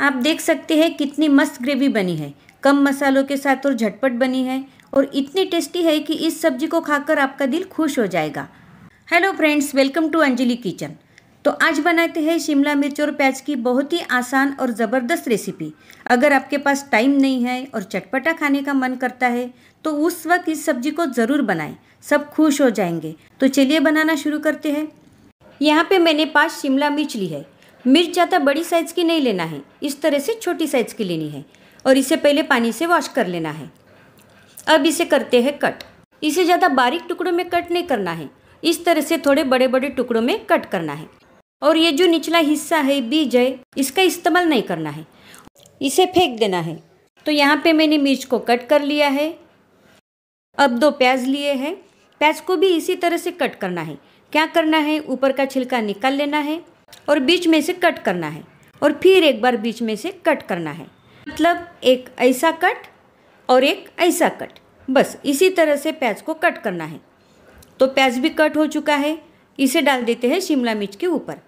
आप देख सकते हैं कितनी मस्त ग्रेवी बनी है कम मसालों के साथ और झटपट बनी है और इतनी टेस्टी है कि इस सब्जी को खाकर आपका दिल खुश हो जाएगा hello friends welcome to Anjali kitchen तो आज बनाते हैं शिमला मिर्च और प्याज की बहुत ही आसान और ज़बरदस्त रेसिपी अगर आपके पास टाइम नहीं है और चटपटा खाने का मन करता है तो उस वक्त इस सब्जी को ज़रूर बनाएं सब खुश हो जाएंगे तो चलिए बनाना शुरू करते हैं यहाँ पे मैंने पाँच शिमला मिर्च ली है मिर्च ज़्यादा बड़ी साइज़ की नहीं लेना है इस तरह से छोटी साइज़ की लेनी है और इसे पहले पानी से वॉश कर लेना है अब इसे करते हैं कट इसे ज़्यादा बारीक टुकड़ों में कट नहीं करना है इस तरह से थोड़े बड़े बड़े टुकड़ों में कट करना है और ये जो निचला हिस्सा है बीज है इसका इस्तेमाल नहीं करना है इसे फेंक देना है तो यहाँ पे मैंने मिर्च को कट कर लिया है अब दो प्याज लिए हैं प्याज को भी इसी तरह से कट करना है क्या करना है ऊपर का छिलका निकाल लेना है और बीच में से कट करना है और फिर एक बार बीच में से कट करना है मतलब एक ऐसा कट और एक ऐसा कट बस इसी तरह से प्याज को कट करना है तो प्याज भी कट हो चुका है इसे डाल देते हैं शिमला मिर्च के ऊपर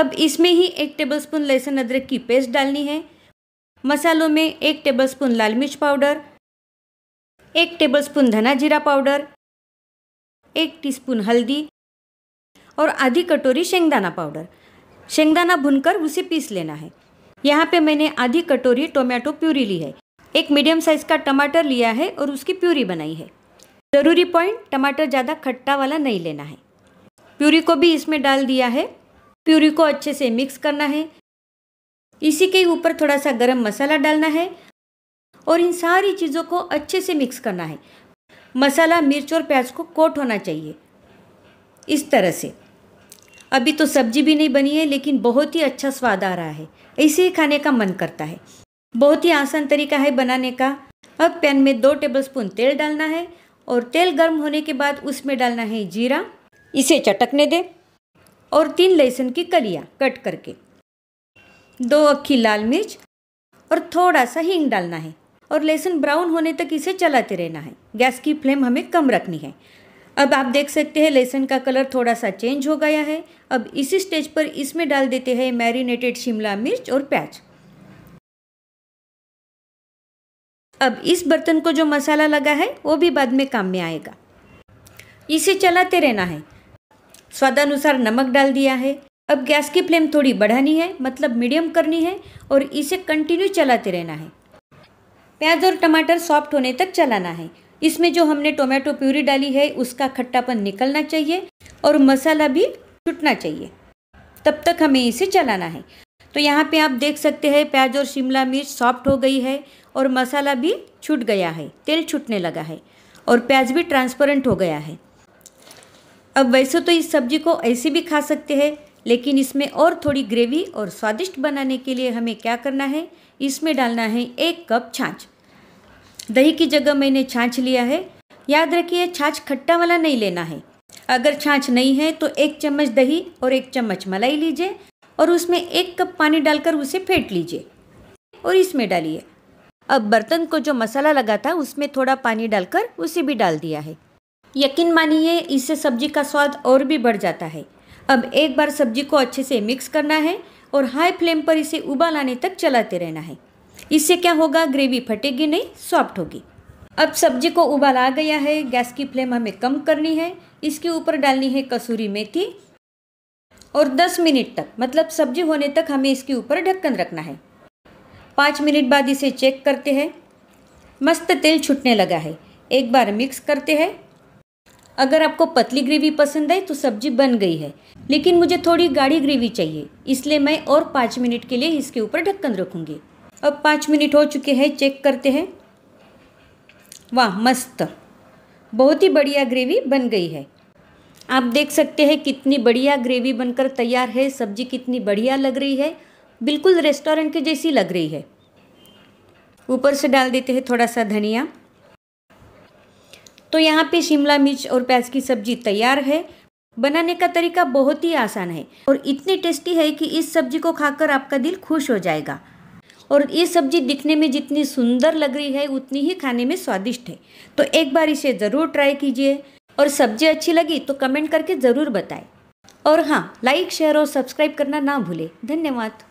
अब इसमें ही एक टेबलस्पून लहसुन अदरक की पेस्ट डालनी है मसालों में एक टेबलस्पून लाल मिर्च पाउडर एक टेबलस्पून धना जीरा पाउडर एक टीस्पून हल्दी और आधी कटोरी शेंगदाना पाउडर शेंगदाना भुनकर उसे पीस लेना है यहाँ पे मैंने आधी कटोरी टोमेटो प्यूरी ली है एक मीडियम साइज़ का टमाटर लिया है और उसकी प्यूरी बनाई है ज़रूरी पॉइंट टमाटर ज़्यादा खट्टा वाला नहीं लेना है प्यूरी को भी इसमें डाल दिया है प्यूरी को अच्छे से मिक्स करना है इसी के ऊपर थोड़ा सा गरम मसाला डालना है और इन सारी चीज़ों को अच्छे से मिक्स करना है मसाला मिर्च और प्याज को कोट होना चाहिए इस तरह से अभी तो सब्जी भी नहीं बनी है लेकिन बहुत ही अच्छा स्वाद आ रहा है ऐसे ही खाने का मन करता है बहुत ही आसान तरीका है बनाने का अब पैन में दो टेबलस्पून तेल डालना है और तेल गर्म होने के बाद उसमें डालना है जीरा इसे चटकने दे और तीन लहसुन की कलियाँ कट करके दो अक्खी लाल मिर्च और थोड़ा सा हींग डालना है और लहसुन ब्राउन होने तक इसे चलाते रहना है गैस की फ्लेम हमें कम रखनी है अब आप देख सकते हैं लहसुन का कलर थोड़ा सा चेंज हो गया है अब इसी स्टेज पर इसमें डाल देते हैं मैरिनेटेड शिमला मिर्च और प्याज अब इस बर्तन को जो मसाला लगा है वो भी बाद में काम में आएगा इसे चलाते रहना है स्वादानुसार नमक डाल दिया है अब गैस की फ्लेम थोड़ी बढ़ानी है मतलब मीडियम करनी है और इसे कंटिन्यू चलाते रहना है प्याज और टमाटर सॉफ्ट होने तक चलाना है इसमें जो हमने टोमेटो प्यूरी डाली है उसका खट्टापन निकलना चाहिए और मसाला भी छुटना चाहिए तब तक हमें इसे चलाना है तो यहाँ पे आप देख सकते हैं प्याज और शिमला मिर्च सॉफ्ट हो गई है और मसाला भी छूट गया है तेल छूटने लगा है और प्याज भी ट्रांसपेरेंट हो गया है अब वैसे तो इस सब्जी को ऐसे भी खा सकते हैं लेकिन इसमें और थोड़ी ग्रेवी और स्वादिष्ट बनाने के लिए हमें क्या करना है इसमें डालना है एक कप छाछ दही की जगह मैंने छाछ लिया है याद रखिए छाछ खट्टा वाला नहीं लेना है अगर छाछ नहीं है तो एक चम्मच दही और एक चम्मच मलाई लीजिए और उसमें एक कप पानी डालकर उसे फेंट लीजिए और इसमें डालिए अब बर्तन को जो मसाला लगा था उसमें थोड़ा पानी डालकर उसे भी डाल दिया है यकीन मानिए इससे सब्जी का स्वाद और भी बढ़ जाता है अब एक बार सब्जी को अच्छे से मिक्स करना है और हाई फ्लेम पर इसे उबाल आने तक चलाते रहना है इससे क्या होगा ग्रेवी फटेगी नहीं सॉफ्ट होगी अब सब्जी को उबाल आ गया है गैस की फ्लेम हमें कम करनी है इसके ऊपर डालनी है कसूरी मेथी और 10 मिनट तक मतलब सब्जी होने तक हमें इसके ऊपर ढक्कन रखना है पाँच मिनट बाद इसे चेक करते हैं मस्त तेल छूटने लगा है एक बार मिक्स करते हैं अगर आपको पतली ग्रेवी पसंद आई तो सब्जी बन गई है लेकिन मुझे थोड़ी गाढ़ी ग्रेवी चाहिए इसलिए मैं और पाँच मिनट के लिए इसके ऊपर ढक्कन रखूँगी अब पाँच मिनट हो चुके हैं चेक करते हैं वाह मस्त बहुत ही बढ़िया ग्रेवी बन गई है आप देख सकते हैं कितनी बढ़िया ग्रेवी बनकर तैयार है सब्जी कितनी बढ़िया लग रही है बिल्कुल रेस्टोरेंट के जैसी लग रही है ऊपर से डाल देते हैं थोड़ा सा धनिया तो यहाँ पे शिमला मिर्च और प्याज की सब्जी तैयार है बनाने का तरीका बहुत ही आसान है और इतनी टेस्टी है कि इस सब्जी को खाकर आपका दिल खुश हो जाएगा और ये सब्जी दिखने में जितनी सुंदर लग रही है उतनी ही खाने में स्वादिष्ट है तो एक बार इसे ज़रूर ट्राई कीजिए और सब्जी अच्छी लगी तो कमेंट करके ज़रूर बताएं और हाँ लाइक शेयर और सब्सक्राइब करना ना भूलें धन्यवाद